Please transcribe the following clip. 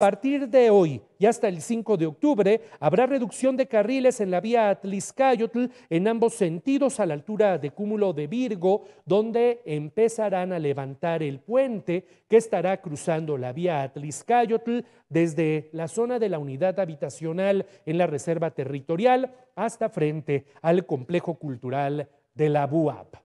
A partir de hoy y hasta el 5 de octubre habrá reducción de carriles en la vía Atliscayotl en ambos sentidos a la altura de Cúmulo de Virgo, donde empezarán a levantar el puente que estará cruzando la vía Atliscayotl desde la zona de la unidad habitacional en la reserva territorial hasta frente al complejo cultural de la BUAP.